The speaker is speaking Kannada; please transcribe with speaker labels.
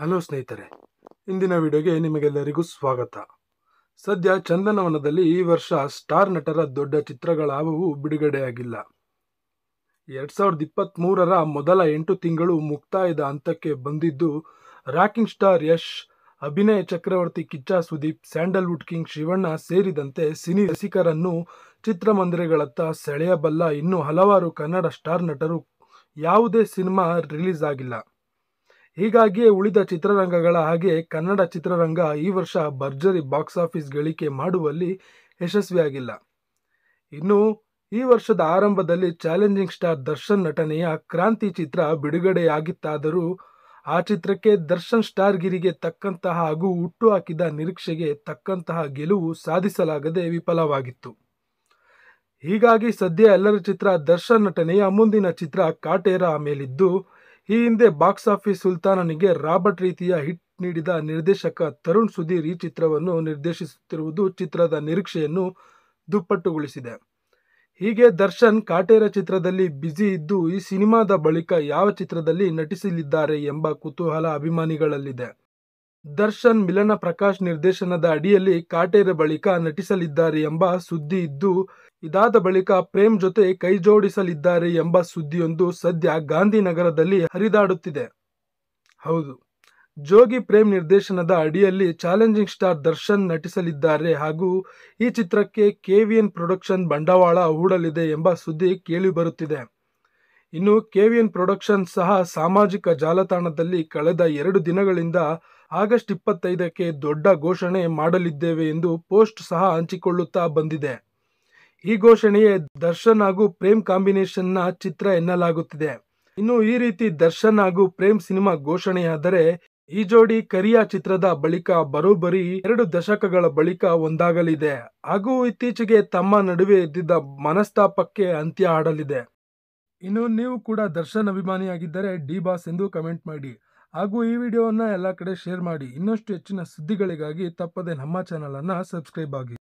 Speaker 1: ಹಲೋ ಸ್ನೇಹಿತರೆ ಇಂದಿನ ವಿಡಿಯೋಗೆ ನಿಮಗೆಲ್ಲರಿಗೂ ಸ್ವಾಗತ ಸದ್ಯ ಚಂದನವನದಲ್ಲಿ ಈ ವರ್ಷ ಸ್ಟಾರ್ ನಟರ ದೊಡ್ಡ ಚಿತ್ರಗಳಾವವು ಬಿಡುಗಡೆಯಾಗಿಲ್ಲ ಎರಡು ಸಾವಿರದ ಇಪ್ಪತ್ತ್ಮೂರರ ಮೊದಲ ಎಂಟು ತಿಂಗಳು ಮುಕ್ತಾಯದ ಹಂತಕ್ಕೆ ಬಂದಿದ್ದು ರಾಕಿಂಗ್ ಸ್ಟಾರ್ ಯಶ್ ಅಭಿನಯ ಚಕ್ರವರ್ತಿ ಕಿಚ್ಚ ಸುದೀಪ್ ಸ್ಯಾಂಡಲ್ವುಡ್ ಕಿಂಗ್ ಶಿವಣ್ಣ ಸೇರಿದಂತೆ ಸಿನಿ ರಸಿಕರನ್ನು ಚಿತ್ರಮಂದಿರಗಳತ್ತ ಸೆಳೆಯಬಲ್ಲ ಇನ್ನೂ ಹಲವಾರು ಕನ್ನಡ ಸ್ಟಾರ್ ನಟರು ಯಾವುದೇ ಸಿನಿಮಾ ರಿಲೀಸ್ ಆಗಿಲ್ಲ ಹೀಗಾಗಿಯೇ ಉಳಿದ ಚಿತ್ರರಂಗಗಳ ಹಾಗೆ ಕನ್ನಡ ಚಿತ್ರರಂಗ ಈ ವರ್ಷ ಭರ್ಜರಿ ಬಾಕ್ಸ್ ಆಫೀಸ್ ಗಳಿಕೆ ಮಾಡುವಲ್ಲಿ ಯಶಸ್ವಿಯಾಗಿಲ್ಲ ಇನ್ನು ಈ ವರ್ಷದ ಆರಂಭದಲ್ಲಿ ಚಾಲೆಂಜಿಂಗ್ ಸ್ಟಾರ್ ದರ್ಶನ್ ನಟನೆಯ ಕ್ರಾಂತಿ ಚಿತ್ರ ಬಿಡುಗಡೆಯಾಗಿತ್ತಾದರೂ ಆ ಚಿತ್ರಕ್ಕೆ ದರ್ಶನ್ ಸ್ಟಾರ್ಗಿರಿಗೆ ತಕ್ಕಂತಹ ಹಾಗೂ ಹಾಕಿದ ನಿರೀಕ್ಷೆಗೆ ತಕ್ಕಂತಹ ಗೆಲುವು ಸಾಧಿಸಲಾಗದೆ ವಿಫಲವಾಗಿತ್ತು ಹೀಗಾಗಿ ಸದ್ಯ ಎಲ್ಲರ ಚಿತ್ರ ದರ್ಶನ್ ನಟನೆಯ ಮುಂದಿನ ಚಿತ್ರ ಕಾಟೇರ ಮೇಲಿದ್ದು ಈ ಹಿಂದೆ ಬಾಕ್ಸ್ ಆಫೀಸ್ ಸುಲ್ತಾನನಿಗೆ ರಾಬರ್ಟ್ ರೀತಿಯ ಹಿಟ್ ನೀಡಿದ ನಿರ್ದೇಶಕ ತರುಣ್ ಸುಧೀರ್ ಈ ಚಿತ್ರವನ್ನು ನಿರ್ದೇಶಿಸುತ್ತಿರುವುದು ಚಿತ್ರದ ನಿರೀಕ್ಷೆಯನ್ನು ದುಪ್ಪಟ್ಟುಗೊಳಿಸಿದೆ ಹೀಗೆ ದರ್ಶನ್ ಕಾಟೇರ ಚಿತ್ರದಲ್ಲಿ ಬ್ಯುಸಿ ಇದ್ದು ಈ ಸಿನಿಮಾದ ಬಳಿಕ ಯಾವ ಚಿತ್ರದಲ್ಲಿ ನಟಿಸಲಿದ್ದಾರೆ ಎಂಬ ಕುತೂಹಲ ಅಭಿಮಾನಿಗಳಲ್ಲಿದೆ ದರ್ಶನ್ ಮಿಲನ ಪ್ರಕಾಶ್ ನಿರ್ದೇಶನದ ಅಡಿಯಲ್ಲಿ ಕಾಟೇರ ಬಳಿಕ ನಟಿಸಲಿದ್ದಾರೆ ಎಂಬ ಸುದ್ದಿ ಇದ್ದು ಇದಾದ ಬಳಿಕ ಪ್ರೇಮ್ ಜೊತೆ ಕೈಜೋಡಿಸಲಿದ್ದಾರೆ ಎಂಬ ಸುದ್ದಿಯೊಂದು ಸದ್ಯ ಗಾಂಧಿನಗರದಲ್ಲಿ ಹರಿದಾಡುತ್ತಿದೆ ಹೌದು ಜೋಗಿ ಪ್ರೇಮ್ ನಿರ್ದೇಶನದ ಅಡಿಯಲ್ಲಿ ಚಾಲೆಂಜಿಂಗ್ ಸ್ಟಾರ್ ದರ್ಶನ್ ನಟಿಸಲಿದ್ದಾರೆ ಹಾಗೂ ಈ ಚಿತ್ರಕ್ಕೆ ಕೆವಿಎನ್ ಪ್ರೊಡಕ್ಷನ್ ಬಂಡವಾಳ ಹೂಡಲಿದೆ ಎಂಬ ಸುದ್ದಿ ಕೇಳಿಬರುತ್ತಿದೆ ಇನ್ನು ಕೆವಿಎನ್ ಪ್ರೊಡಕ್ಷನ್ ಸಹ ಸಾಮಾಜಿಕ ಜಾಲತಾಣದಲ್ಲಿ ಕಳೆದ ಎರಡು ದಿನಗಳಿಂದ ಆಗಸ್ಟ್ ಇಪ್ಪತ್ತೈದಕ್ಕೆ ದೊಡ್ಡ ಘೋಷಣೆ ಮಾಡಲಿದ್ದೇವೆ ಎಂದು ಪೋಸ್ಟ್ ಸಹ ಹಂಚಿಕೊಳ್ಳುತ್ತಾ ಬಂದಿದೆ ಈ ಘೋಷಣೆಯೇ ದರ್ಶನ್ ಹಾಗೂ ಪ್ರೇಮ್ ಕಾಂಬಿನೇಷನ್ನ ಚಿತ್ರ ಎನ್ನಲಾಗುತ್ತಿದೆ ಇನ್ನು ಈ ರೀತಿ ದರ್ಶನ್ ಹಾಗೂ ಪ್ರೇಮ್ ಸಿನಿಮಾ ಘೋಷಣೆಯಾದರೆ ಈ ಜೋಡಿ ಕರಿಯಾ ಚಿತ್ರದ ಬಳಿಕ ಬರೋಬ್ಬರಿ ಎರಡು ದಶಕಗಳ ಬಳಿಕ ಒಂದಾಗಲಿದೆ ಹಾಗೂ ಇತ್ತೀಚೆಗೆ ತಮ್ಮ ನಡುವೆ ಇದ್ದಿದ್ದ ಮನಸ್ತಾಪಕ್ಕೆ ಅಂತ್ಯ ಆಡಲಿದೆ ಇನ್ನು ನೀವು ಕೂಡ ದರ್ಶನ್ ಅಭಿಮಾನಿಯಾಗಿದ್ದರೆ ಡಿ ಬಾಸ್ ಎಂದು ಕಮೆಂಟ್ ಮಾಡಿ ಹಾಗೂ ಈ ವಿಡಿಯೋವನ್ನು ಎಲ್ಲ ಕಡೆ ಶೇರ್ ಮಾಡಿ ಇನ್ನಷ್ಟು ಹೆಚ್ಚಿನ ಸುದ್ದಿಗಳಿಗಾಗಿ ತಪ್ಪದೆ ನಮ್ಮ ಚಾನಲನ್ನು ಸಬ್ಸ್ಕ್ರೈಬ್ ಆಗಿ